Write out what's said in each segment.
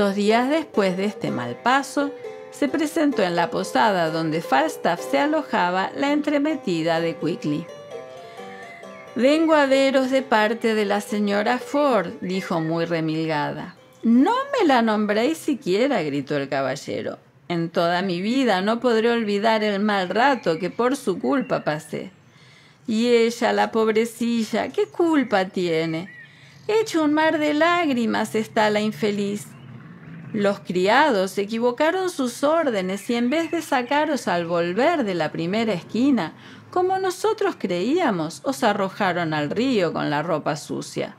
Dos días después de este mal paso, se presentó en la posada donde Falstaff se alojaba la entremetida de Quickly. Vengo a veros de parte de la señora Ford, dijo muy remilgada. No me la nombréis siquiera, gritó el caballero. En toda mi vida no podré olvidar el mal rato que por su culpa pasé. Y ella, la pobrecilla, ¿qué culpa tiene? Hecho un mar de lágrimas está la infeliz. Los criados equivocaron sus órdenes y en vez de sacaros al volver de la primera esquina, como nosotros creíamos, os arrojaron al río con la ropa sucia.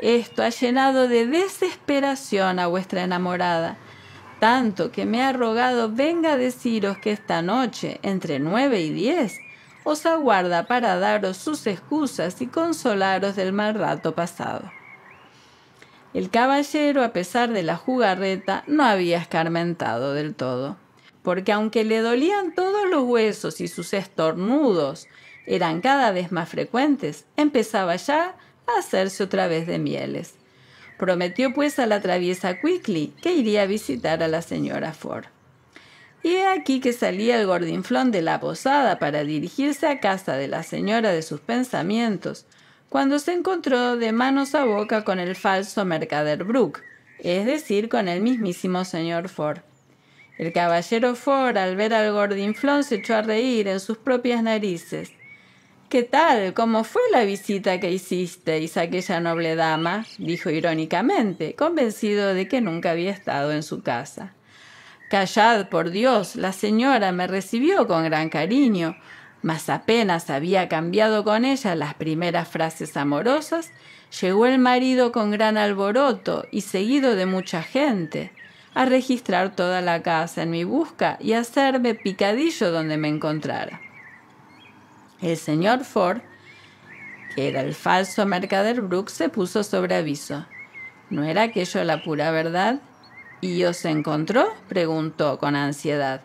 Esto ha llenado de desesperación a vuestra enamorada, tanto que me ha rogado venga a deciros que esta noche, entre nueve y diez, os aguarda para daros sus excusas y consolaros del mal rato pasado. El caballero, a pesar de la jugarreta, no había escarmentado del todo, porque aunque le dolían todos los huesos y sus estornudos eran cada vez más frecuentes, empezaba ya a hacerse otra vez de mieles. Prometió pues a la traviesa Quickly que iría a visitar a la señora Ford. Y he aquí que salía el gordinflón de la posada para dirigirse a casa de la señora de sus pensamientos, cuando se encontró de manos a boca con el falso mercader Brooke, es decir, con el mismísimo señor Ford. El caballero Ford, al ver al gordinflón, se echó a reír en sus propias narices. ¿Qué tal? ¿Cómo fue la visita que hicisteis a aquella noble dama? dijo irónicamente, convencido de que nunca había estado en su casa. Callad, por Dios, la señora me recibió con gran cariño. Mas apenas había cambiado con ella las primeras frases amorosas, llegó el marido con gran alboroto y seguido de mucha gente, a registrar toda la casa en mi busca y a hacerme picadillo donde me encontrara. El señor Ford, que era el falso mercader Brooks, se puso sobre aviso. ¿No era aquello la pura verdad? ¿Y os encontró? preguntó con ansiedad.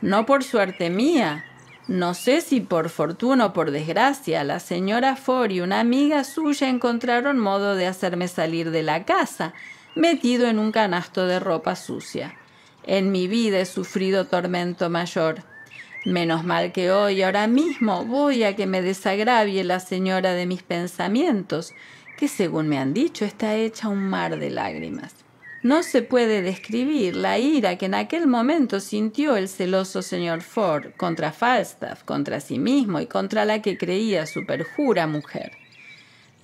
No por suerte mía, no sé si por fortuna o por desgracia, la señora Ford y una amiga suya encontraron modo de hacerme salir de la casa, metido en un canasto de ropa sucia. En mi vida he sufrido tormento mayor. Menos mal que hoy, ahora mismo, voy a que me desagravie la señora de mis pensamientos, que según me han dicho está hecha un mar de lágrimas. No se puede describir la ira que en aquel momento sintió el celoso señor Ford contra Falstaff, contra sí mismo y contra la que creía su perjura mujer.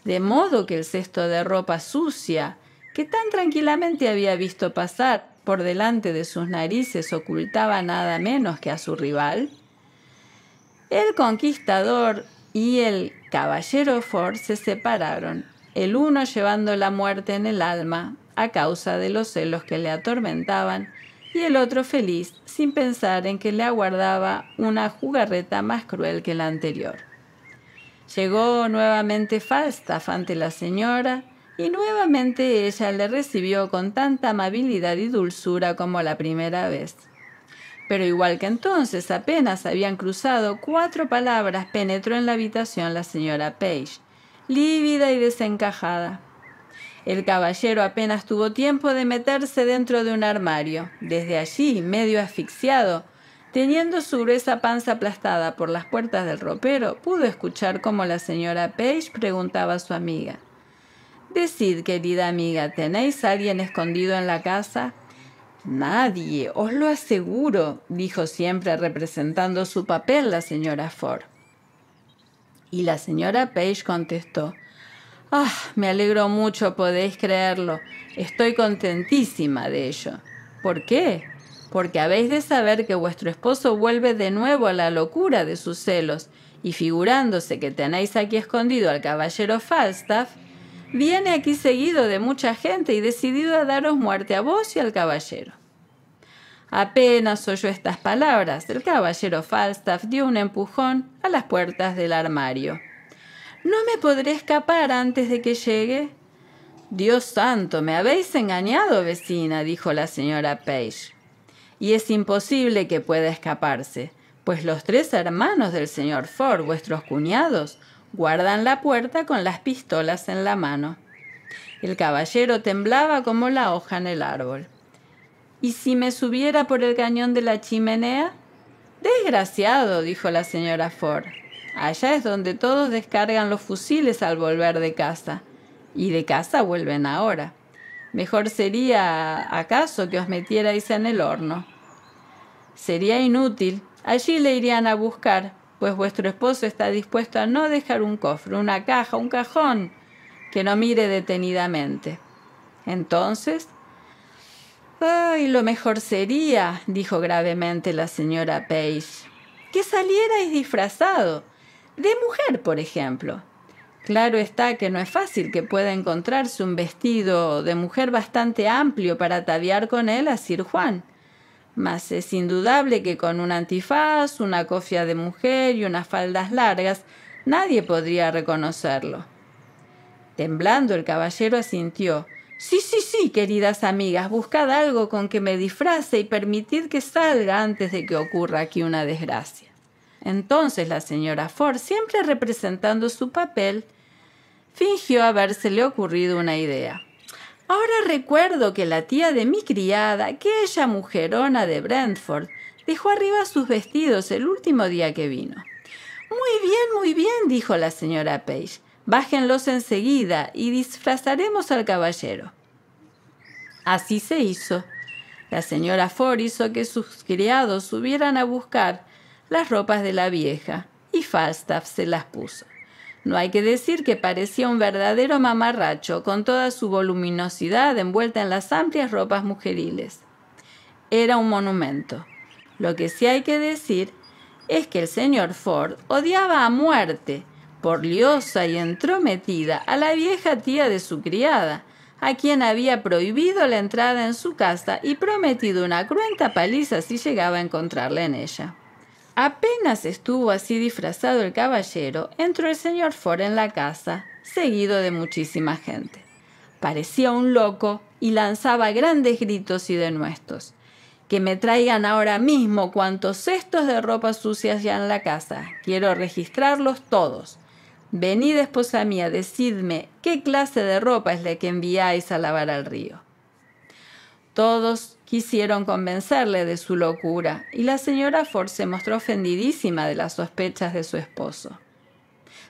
De modo que el cesto de ropa sucia, que tan tranquilamente había visto pasar por delante de sus narices, ocultaba nada menos que a su rival. El conquistador y el caballero Ford se separaron, el uno llevando la muerte en el alma, a causa de los celos que le atormentaban, y el otro feliz sin pensar en que le aguardaba una jugarreta más cruel que la anterior. Llegó nuevamente Falstaff ante la señora y nuevamente ella le recibió con tanta amabilidad y dulzura como la primera vez. Pero igual que entonces, apenas habían cruzado cuatro palabras, penetró en la habitación la señora Page, lívida y desencajada. El caballero apenas tuvo tiempo de meterse dentro de un armario. Desde allí, medio asfixiado, teniendo su gruesa panza aplastada por las puertas del ropero, pudo escuchar cómo la señora Page preguntaba a su amiga. Decid, querida amiga, ¿tenéis a alguien escondido en la casa? Nadie, os lo aseguro, dijo siempre representando su papel la señora Ford. Y la señora Page contestó, Ah, me alegro mucho, podéis creerlo. Estoy contentísima de ello. ¿Por qué? Porque habéis de saber que vuestro esposo vuelve de nuevo a la locura de sus celos, y figurándose que tenéis aquí escondido al caballero Falstaff, viene aquí seguido de mucha gente y decidido a daros muerte a vos y al caballero. Apenas oyó estas palabras, el caballero Falstaff dio un empujón a las puertas del armario. No me podré escapar antes de que llegue. Dios santo, me habéis engañado, vecina, dijo la señora Page. Y es imposible que pueda escaparse, pues los tres hermanos del señor Ford, vuestros cuñados, guardan la puerta con las pistolas en la mano. El caballero temblaba como la hoja en el árbol. ¿Y si me subiera por el cañón de la chimenea? Desgraciado, dijo la señora Ford. Allá es donde todos descargan los fusiles al volver de casa. Y de casa vuelven ahora. Mejor sería, acaso, que os metierais en el horno. Sería inútil. Allí le irían a buscar, pues vuestro esposo está dispuesto a no dejar un cofre, una caja, un cajón, que no mire detenidamente. Entonces... ¡Ay, lo mejor sería! dijo gravemente la señora Page que salierais disfrazado de mujer, por ejemplo. Claro está que no es fácil que pueda encontrarse un vestido de mujer bastante amplio para ataviar con él a Sir Juan. Mas es indudable que con un antifaz, una cofia de mujer y unas faldas largas, nadie podría reconocerlo. Temblando el caballero asintió. Sí, sí, sí, queridas amigas, buscad algo con que me disfrace y permitid que salga antes de que ocurra aquí una desgracia. Entonces la señora Ford, siempre representando su papel, fingió habérsele ocurrido una idea. Ahora recuerdo que la tía de mi criada, aquella mujerona de Brentford, dejó arriba sus vestidos el último día que vino. Muy bien, muy bien, dijo la señora Page. Bájenlos enseguida y disfrazaremos al caballero. Así se hizo. La señora Ford hizo que sus criados subieran a buscar las ropas de la vieja, y Falstaff se las puso. No hay que decir que parecía un verdadero mamarracho, con toda su voluminosidad envuelta en las amplias ropas mujeriles. Era un monumento. Lo que sí hay que decir es que el señor Ford odiaba a muerte, por liosa y entrometida, a la vieja tía de su criada, a quien había prohibido la entrada en su casa y prometido una cruenta paliza si llegaba a encontrarla en ella. Apenas estuvo así disfrazado el caballero, entró el señor Ford en la casa, seguido de muchísima gente. Parecía un loco y lanzaba grandes gritos y denuestos. Que me traigan ahora mismo cuantos cestos de ropa sucia ya en la casa. Quiero registrarlos todos. Venid, esposa mía, decidme qué clase de ropa es la que enviáis a lavar al río. Todos Quisieron convencerle de su locura y la señora Ford se mostró ofendidísima de las sospechas de su esposo.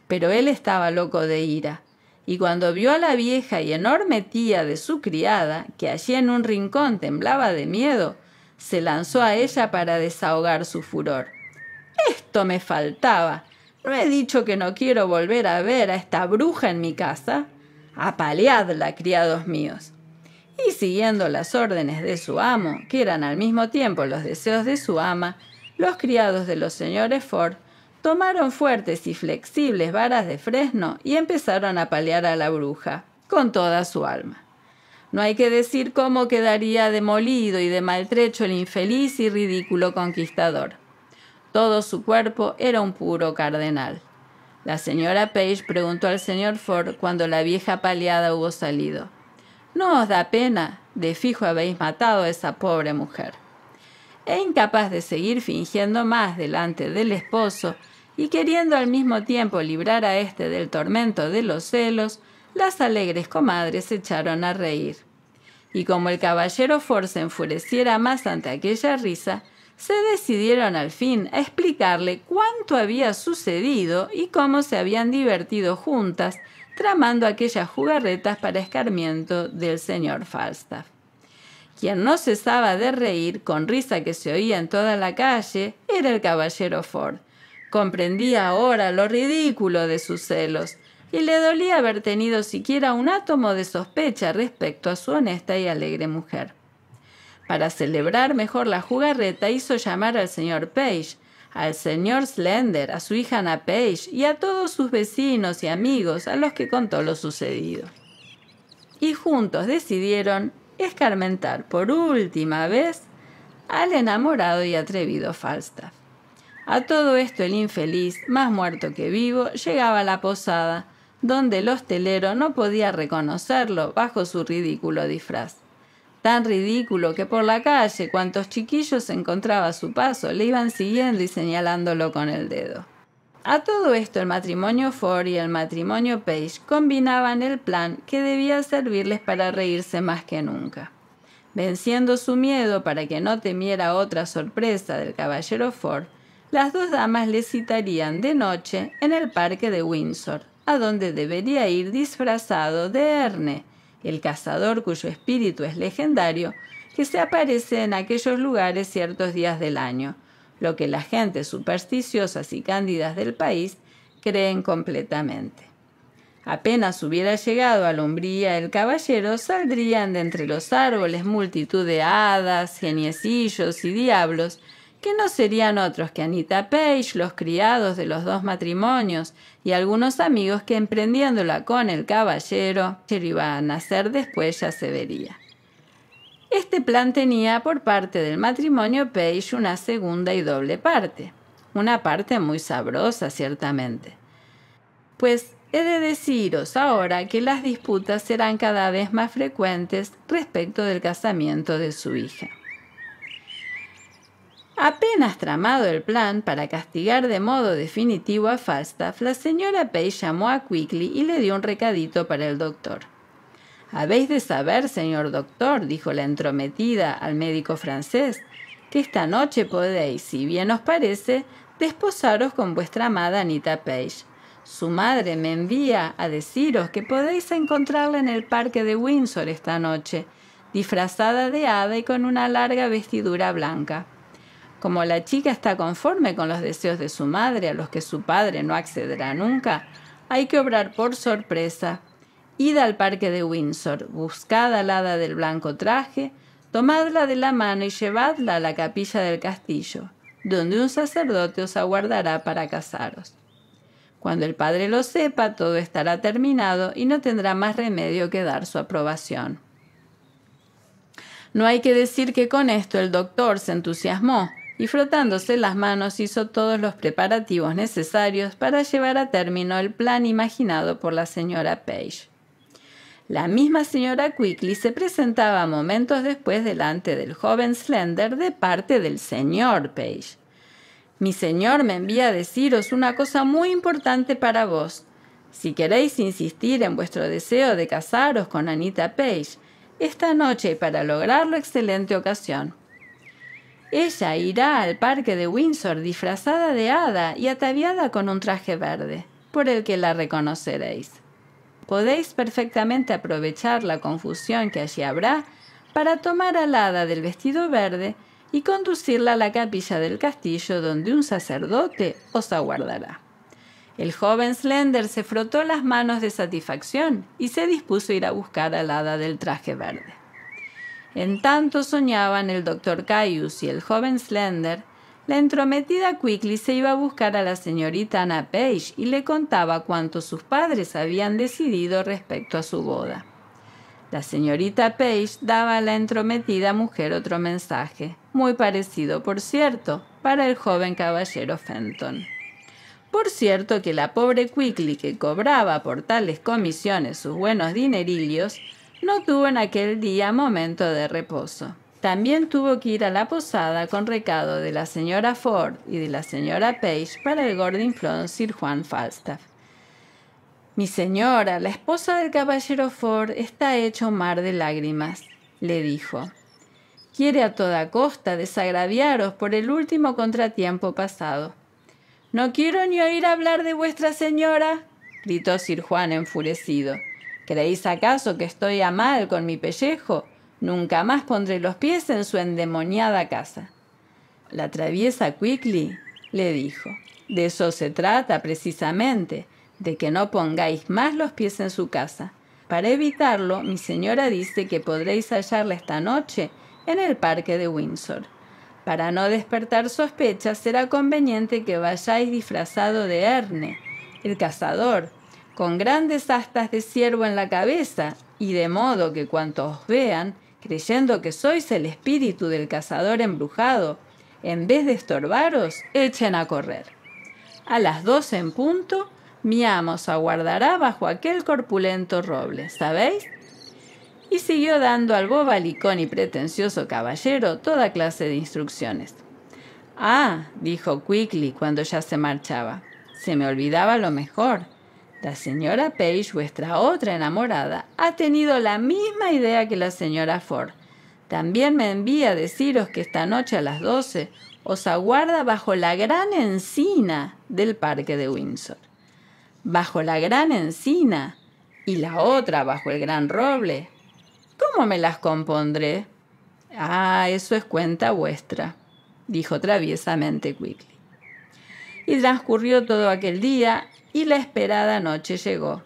Pero él estaba loco de ira y cuando vio a la vieja y enorme tía de su criada, que allí en un rincón temblaba de miedo, se lanzó a ella para desahogar su furor. Esto me faltaba. ¿No he dicho que no quiero volver a ver a esta bruja en mi casa? Apaleadla, criados míos y siguiendo las órdenes de su amo, que eran al mismo tiempo los deseos de su ama, los criados de los señores Ford tomaron fuertes y flexibles varas de fresno y empezaron a paliar a la bruja con toda su alma. No hay que decir cómo quedaría demolido y de maltrecho el infeliz y ridículo conquistador. Todo su cuerpo era un puro cardenal. La señora Page preguntó al señor Ford cuando la vieja paliada hubo salido. No os da pena, de fijo habéis matado a esa pobre mujer. E incapaz de seguir fingiendo más delante del esposo y queriendo al mismo tiempo librar a éste del tormento de los celos, las alegres comadres se echaron a reír. Y como el caballero force enfureciera más ante aquella risa, se decidieron al fin a explicarle cuánto había sucedido y cómo se habían divertido juntas tramando aquellas jugarretas para escarmiento del señor Falstaff, quien no cesaba de reír con risa que se oía en toda la calle, era el caballero Ford. Comprendía ahora lo ridículo de sus celos, y le dolía haber tenido siquiera un átomo de sospecha respecto a su honesta y alegre mujer. Para celebrar mejor la jugarreta hizo llamar al señor Page, al señor Slender, a su hija Anna Page y a todos sus vecinos y amigos a los que contó lo sucedido. Y juntos decidieron escarmentar por última vez al enamorado y atrevido Falstaff. A todo esto el infeliz, más muerto que vivo, llegaba a la posada, donde el hostelero no podía reconocerlo bajo su ridículo disfraz tan ridículo que por la calle cuantos chiquillos encontraba a su paso le iban siguiendo y señalándolo con el dedo. A todo esto el matrimonio Ford y el matrimonio Page combinaban el plan que debía servirles para reírse más que nunca. Venciendo su miedo para que no temiera otra sorpresa del caballero Ford, las dos damas le citarían de noche en el parque de Windsor, a donde debería ir disfrazado de Erne, el cazador cuyo espíritu es legendario, que se aparece en aquellos lugares ciertos días del año, lo que las gentes supersticiosas y cándidas del país creen completamente. Apenas hubiera llegado a la el caballero, saldrían de entre los árboles multitud de hadas, geniecillos y diablos, que no serían otros que Anita Page, los criados de los dos matrimonios y algunos amigos que emprendiéndola con el caballero que iba a nacer después ya se vería. Este plan tenía por parte del matrimonio Page una segunda y doble parte, una parte muy sabrosa ciertamente. Pues he de deciros ahora que las disputas serán cada vez más frecuentes respecto del casamiento de su hija. Apenas tramado el plan para castigar de modo definitivo a Falstaff, la señora Page llamó a Quickly y le dio un recadito para el doctor. Habéis de saber, señor doctor, dijo la entrometida al médico francés, que esta noche podéis, si bien os parece, desposaros con vuestra amada Anita Page. Su madre me envía a deciros que podéis encontrarla en el parque de Windsor esta noche, disfrazada de hada y con una larga vestidura blanca. Como la chica está conforme con los deseos de su madre, a los que su padre no accederá nunca, hay que obrar por sorpresa. Id al parque de Windsor, buscad al hada del blanco traje, tomadla de la mano y llevadla a la capilla del castillo, donde un sacerdote os aguardará para casaros. Cuando el padre lo sepa, todo estará terminado y no tendrá más remedio que dar su aprobación. No hay que decir que con esto el doctor se entusiasmó, y frotándose las manos hizo todos los preparativos necesarios para llevar a término el plan imaginado por la señora Page. La misma señora Quickly se presentaba momentos después delante del joven Slender de parte del señor Page. Mi señor me envía a deciros una cosa muy importante para vos. Si queréis insistir en vuestro deseo de casaros con Anita Page, esta noche para lograrlo excelente ocasión. Ella irá al parque de Windsor disfrazada de hada y ataviada con un traje verde, por el que la reconoceréis. Podéis perfectamente aprovechar la confusión que allí habrá para tomar al hada del vestido verde y conducirla a la capilla del castillo donde un sacerdote os aguardará. El joven Slender se frotó las manos de satisfacción y se dispuso a ir a buscar al hada del traje verde. En tanto soñaban el doctor Caius y el joven Slender, la entrometida Quickly se iba a buscar a la señorita Anna Page y le contaba cuánto sus padres habían decidido respecto a su boda. La señorita Page daba a la entrometida mujer otro mensaje, muy parecido, por cierto, para el joven caballero Fenton. Por cierto que la pobre Quickly que cobraba por tales comisiones sus buenos dinerillos, no tuvo en aquel día momento de reposo. También tuvo que ir a la posada con recado de la señora Ford y de la señora Page para el Gordon Flon Sir Juan Falstaff. Mi señora, la esposa del caballero Ford, está hecho mar de lágrimas, le dijo. Quiere a toda costa desagraviaros por el último contratiempo pasado. No quiero ni oír hablar de vuestra señora, gritó Sir Juan enfurecido. ¿Queréis acaso que estoy a mal con mi pellejo? Nunca más pondré los pies en su endemoniada casa. La traviesa Quickly le dijo, de eso se trata precisamente, de que no pongáis más los pies en su casa. Para evitarlo, mi señora dice que podréis hallarla esta noche en el parque de Windsor. Para no despertar sospechas, será conveniente que vayáis disfrazado de Erne, el cazador, con grandes astas de ciervo en la cabeza, y de modo que cuantos os vean, creyendo que sois el espíritu del cazador embrujado, en vez de estorbaros, echen a correr. A las doce en punto, mi amo os aguardará bajo aquel corpulento roble, ¿sabéis? Y siguió dando al bobalicón y pretencioso caballero toda clase de instrucciones. Ah, dijo Quickly cuando ya se marchaba. Se me olvidaba lo mejor. La señora Page, vuestra otra enamorada, ha tenido la misma idea que la señora Ford. También me envía a deciros que esta noche a las doce os aguarda bajo la gran encina del parque de Windsor. Bajo la gran encina y la otra bajo el gran roble. ¿Cómo me las compondré? Ah, eso es cuenta vuestra, dijo traviesamente Quigley. Y transcurrió todo aquel día y la esperada noche llegó.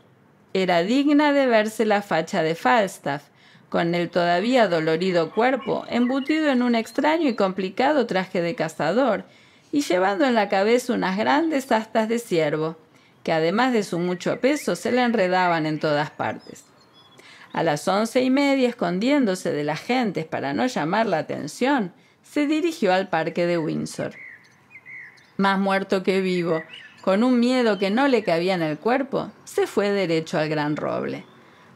Era digna de verse la facha de Falstaff, con el todavía dolorido cuerpo embutido en un extraño y complicado traje de cazador, y llevando en la cabeza unas grandes astas de ciervo, que además de su mucho peso se le enredaban en todas partes. A las once y media, escondiéndose de las gentes para no llamar la atención, se dirigió al parque de Windsor. Más muerto que vivo, con un miedo que no le cabía en el cuerpo, se fue derecho al gran roble.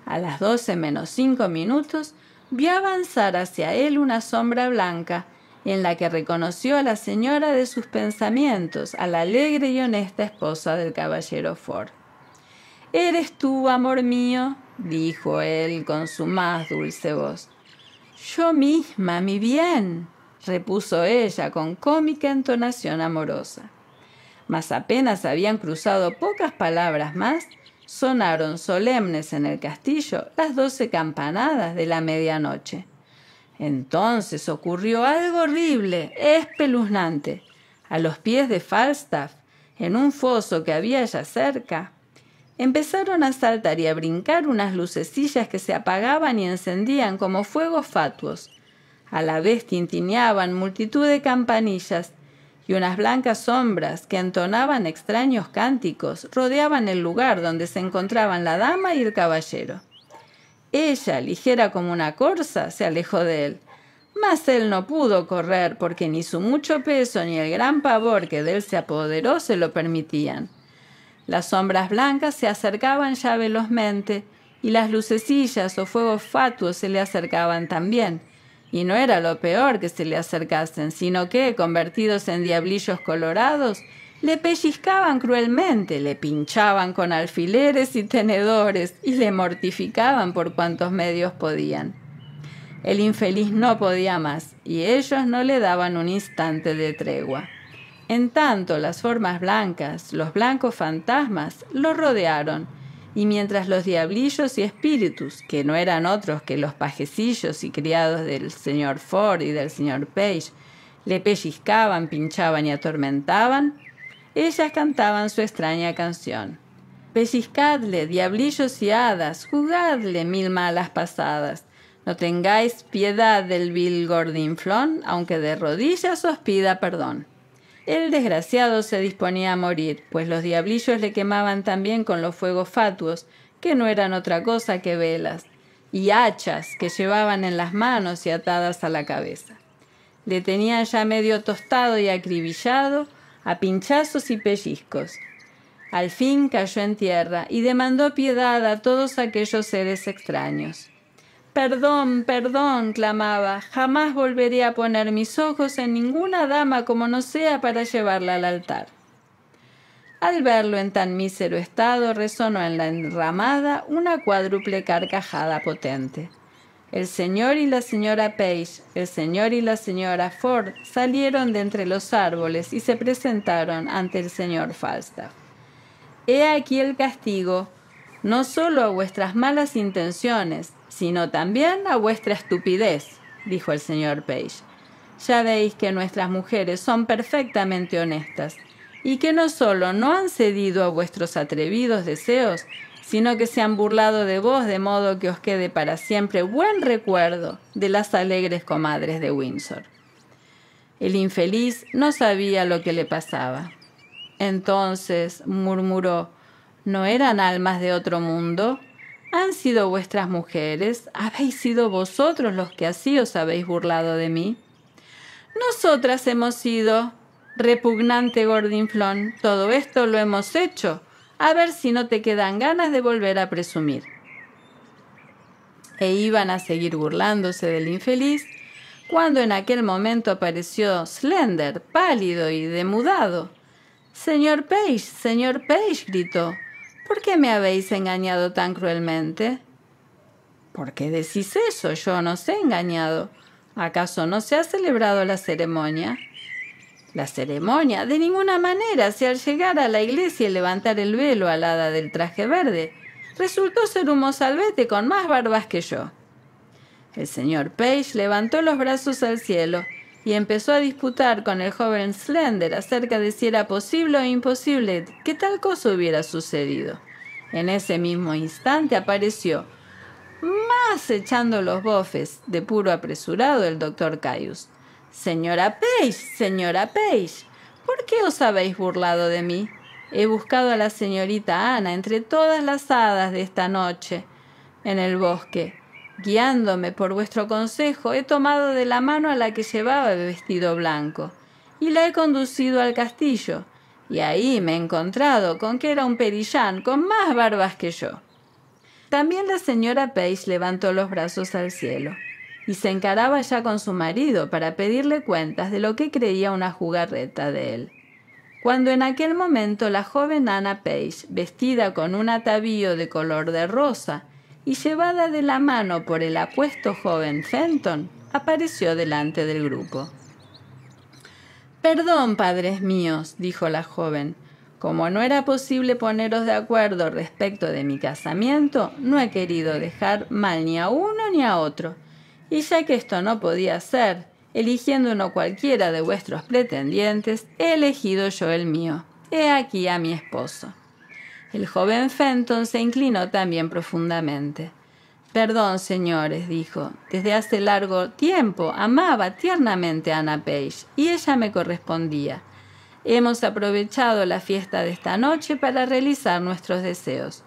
A las doce menos cinco minutos, vio avanzar hacia él una sombra blanca, en la que reconoció a la señora de sus pensamientos, a la alegre y honesta esposa del caballero Ford. ¿Eres tú, amor mío? dijo él con su más dulce voz. Yo misma, mi bien, repuso ella con cómica entonación amorosa mas apenas habían cruzado pocas palabras más, sonaron solemnes en el castillo las doce campanadas de la medianoche. Entonces ocurrió algo horrible, espeluznante. A los pies de Falstaff, en un foso que había allá cerca, empezaron a saltar y a brincar unas lucecillas que se apagaban y encendían como fuegos fatuos. A la vez tintineaban multitud de campanillas y unas blancas sombras que entonaban extraños cánticos rodeaban el lugar donde se encontraban la dama y el caballero. Ella, ligera como una corza, se alejó de él, mas él no pudo correr porque ni su mucho peso ni el gran pavor que de él se apoderó se lo permitían. Las sombras blancas se acercaban ya velozmente y las lucecillas o fuegos fatuos se le acercaban también, y no era lo peor que se le acercasen, sino que, convertidos en diablillos colorados, le pellizcaban cruelmente, le pinchaban con alfileres y tenedores y le mortificaban por cuantos medios podían. El infeliz no podía más y ellos no le daban un instante de tregua. En tanto, las formas blancas, los blancos fantasmas, lo rodearon y mientras los diablillos y espíritus, que no eran otros que los pajecillos y criados del señor Ford y del señor Page, le pellizcaban, pinchaban y atormentaban, ellas cantaban su extraña canción. Pellizcadle, diablillos y hadas, jugadle mil malas pasadas. No tengáis piedad del vil gordinflón, aunque de rodillas os pida perdón. El desgraciado se disponía a morir, pues los diablillos le quemaban también con los fuegos fatuos, que no eran otra cosa que velas, y hachas que llevaban en las manos y atadas a la cabeza. Le tenía ya medio tostado y acribillado, a pinchazos y pellizcos. Al fin cayó en tierra y demandó piedad a todos aquellos seres extraños. Perdón, perdón, clamaba, jamás volveré a poner mis ojos en ninguna dama como no sea para llevarla al altar. Al verlo en tan mísero estado, resonó en la enramada una cuádruple carcajada potente. El señor y la señora Page, el señor y la señora Ford salieron de entre los árboles y se presentaron ante el señor Falstaff. He aquí el castigo, no solo a vuestras malas intenciones, sino también a vuestra estupidez, dijo el señor Page. Ya veis que nuestras mujeres son perfectamente honestas y que no solo no han cedido a vuestros atrevidos deseos, sino que se han burlado de vos de modo que os quede para siempre buen recuerdo de las alegres comadres de Windsor. El infeliz no sabía lo que le pasaba. Entonces murmuró, ¿no eran almas de otro mundo? han sido vuestras mujeres, habéis sido vosotros los que así os habéis burlado de mí. Nosotras hemos sido, repugnante gordinflón, todo esto lo hemos hecho, a ver si no te quedan ganas de volver a presumir. E iban a seguir burlándose del infeliz, cuando en aquel momento apareció Slender, pálido y demudado. Señor Page, señor Page, gritó, ¿por qué me habéis engañado tan cruelmente? ¿Por qué decís eso? Yo no os he engañado. ¿Acaso no se ha celebrado la ceremonia? La ceremonia, de ninguna manera, si al llegar a la iglesia y levantar el velo al del traje verde, resultó ser un mozalbete con más barbas que yo. El señor Page levantó los brazos al cielo y empezó a disputar con el joven Slender acerca de si era posible o imposible que tal cosa hubiera sucedido. En ese mismo instante apareció, más echando los bofes, de puro apresurado, el doctor Caius. Señora Page, señora Page, ¿por qué os habéis burlado de mí? He buscado a la señorita Ana entre todas las hadas de esta noche en el bosque Guiándome por vuestro consejo, he tomado de la mano a la que llevaba de vestido blanco y la he conducido al castillo, y ahí me he encontrado con que era un perillán con más barbas que yo. También la señora Page levantó los brazos al cielo y se encaraba ya con su marido para pedirle cuentas de lo que creía una jugarreta de él. Cuando en aquel momento la joven Anna Page, vestida con un atavío de color de rosa y llevada de la mano por el apuesto joven Fenton, apareció delante del grupo. Perdón, padres míos, dijo la joven. Como no era posible poneros de acuerdo respecto de mi casamiento, no he querido dejar mal ni a uno ni a otro. Y ya que esto no podía ser, eligiendo uno cualquiera de vuestros pretendientes, he elegido yo el mío. He aquí a mi esposo. El joven Fenton se inclinó también profundamente. Perdón, señores, dijo. Desde hace largo tiempo amaba tiernamente a Anna Page y ella me correspondía. Hemos aprovechado la fiesta de esta noche para realizar nuestros deseos.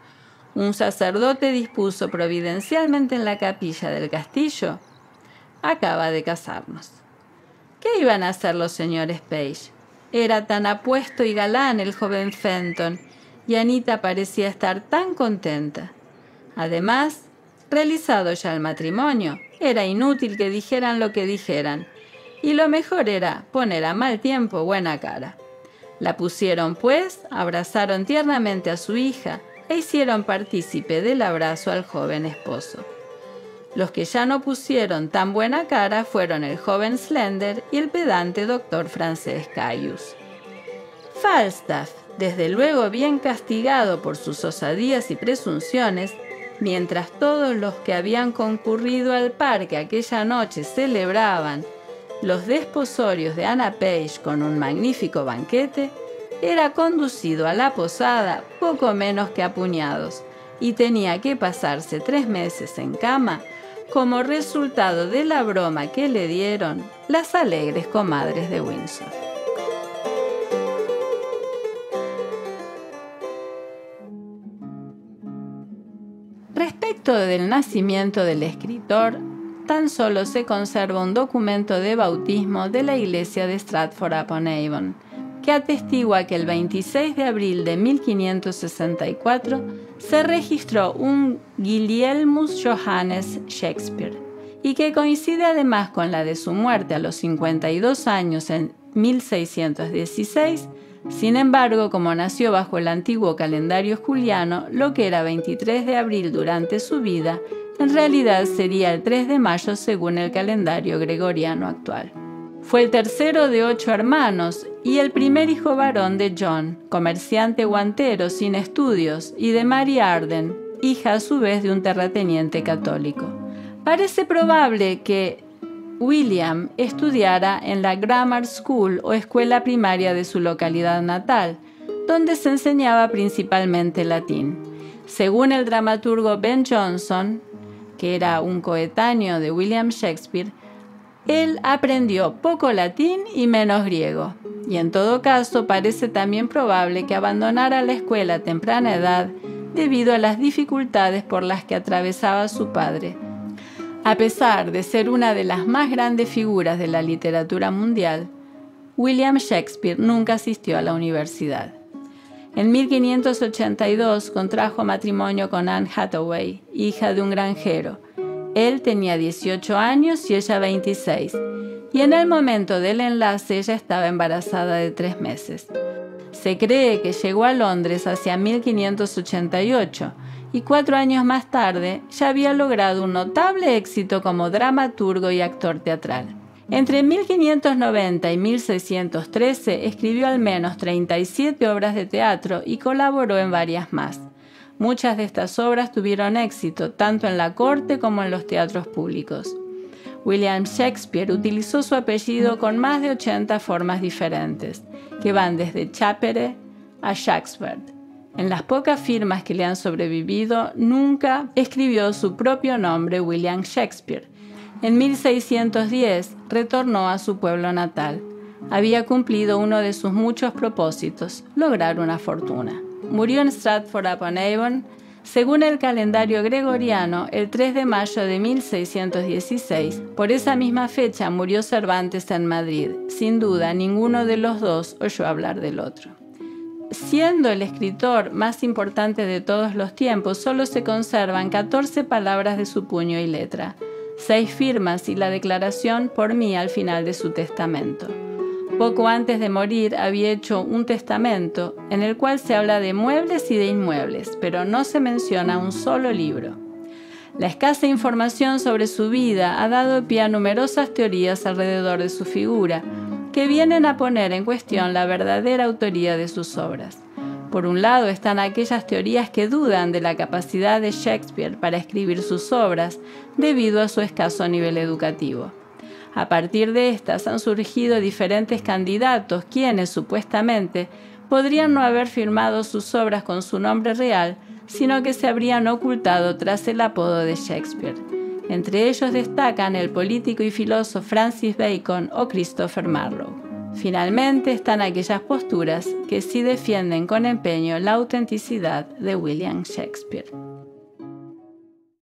Un sacerdote dispuso providencialmente en la capilla del castillo. Acaba de casarnos. ¿Qué iban a hacer los señores Page? Era tan apuesto y galán el joven Fenton y Anita parecía estar tan contenta. Además, realizado ya el matrimonio, era inútil que dijeran lo que dijeran, y lo mejor era poner a mal tiempo buena cara. La pusieron pues, abrazaron tiernamente a su hija e hicieron partícipe del abrazo al joven esposo. Los que ya no pusieron tan buena cara fueron el joven Slender y el pedante doctor francés Caius. Falstaff, desde luego bien castigado por sus osadías y presunciones, mientras todos los que habían concurrido al parque aquella noche celebraban los desposorios de Anna Page con un magnífico banquete, era conducido a la posada poco menos que a puñados y tenía que pasarse tres meses en cama como resultado de la broma que le dieron las alegres comadres de Windsor. del nacimiento del escritor, tan solo se conserva un documento de bautismo de la iglesia de Stratford-upon-Avon, que atestigua que el 26 de abril de 1564 se registró un Guillielmus Johannes Shakespeare, y que coincide además con la de su muerte a los 52 años en 1616, sin embargo, como nació bajo el antiguo calendario juliano, lo que era 23 de abril durante su vida, en realidad sería el 3 de mayo según el calendario gregoriano actual. Fue el tercero de ocho hermanos y el primer hijo varón de John, comerciante guantero sin estudios, y de Mary Arden, hija a su vez de un terrateniente católico. Parece probable que William estudiara en la Grammar School o escuela primaria de su localidad natal, donde se enseñaba principalmente latín. Según el dramaturgo Ben Jonson, que era un coetáneo de William Shakespeare, él aprendió poco latín y menos griego, y en todo caso parece también probable que abandonara la escuela a temprana edad debido a las dificultades por las que atravesaba su padre, a pesar de ser una de las más grandes figuras de la literatura mundial, William Shakespeare nunca asistió a la universidad. En 1582 contrajo matrimonio con Anne Hathaway, hija de un granjero. Él tenía 18 años y ella 26, y en el momento del enlace ella estaba embarazada de tres meses. Se cree que llegó a Londres hacia 1588, y cuatro años más tarde ya había logrado un notable éxito como dramaturgo y actor teatral. Entre 1590 y 1613 escribió al menos 37 obras de teatro y colaboró en varias más. Muchas de estas obras tuvieron éxito tanto en la corte como en los teatros públicos. William Shakespeare utilizó su apellido con más de 80 formas diferentes, que van desde Chapere a Shakespeare. En las pocas firmas que le han sobrevivido, nunca escribió su propio nombre William Shakespeare. En 1610 retornó a su pueblo natal. Había cumplido uno de sus muchos propósitos, lograr una fortuna. Murió en Stratford-upon-Avon, según el calendario gregoriano, el 3 de mayo de 1616. Por esa misma fecha murió Cervantes en Madrid. Sin duda, ninguno de los dos oyó hablar del otro siendo el escritor más importante de todos los tiempos, solo se conservan 14 palabras de su puño y letra, seis firmas y la declaración por mí al final de su testamento. Poco antes de morir había hecho un testamento en el cual se habla de muebles y de inmuebles, pero no se menciona un solo libro. La escasa información sobre su vida ha dado pie a numerosas teorías alrededor de su figura, que vienen a poner en cuestión la verdadera autoría de sus obras. Por un lado están aquellas teorías que dudan de la capacidad de Shakespeare para escribir sus obras debido a su escaso nivel educativo. A partir de estas han surgido diferentes candidatos quienes supuestamente podrían no haber firmado sus obras con su nombre real, sino que se habrían ocultado tras el apodo de Shakespeare. Entre ellos destacan el político y filósofo Francis Bacon o Christopher Marlowe. Finalmente están aquellas posturas que sí defienden con empeño la autenticidad de William Shakespeare.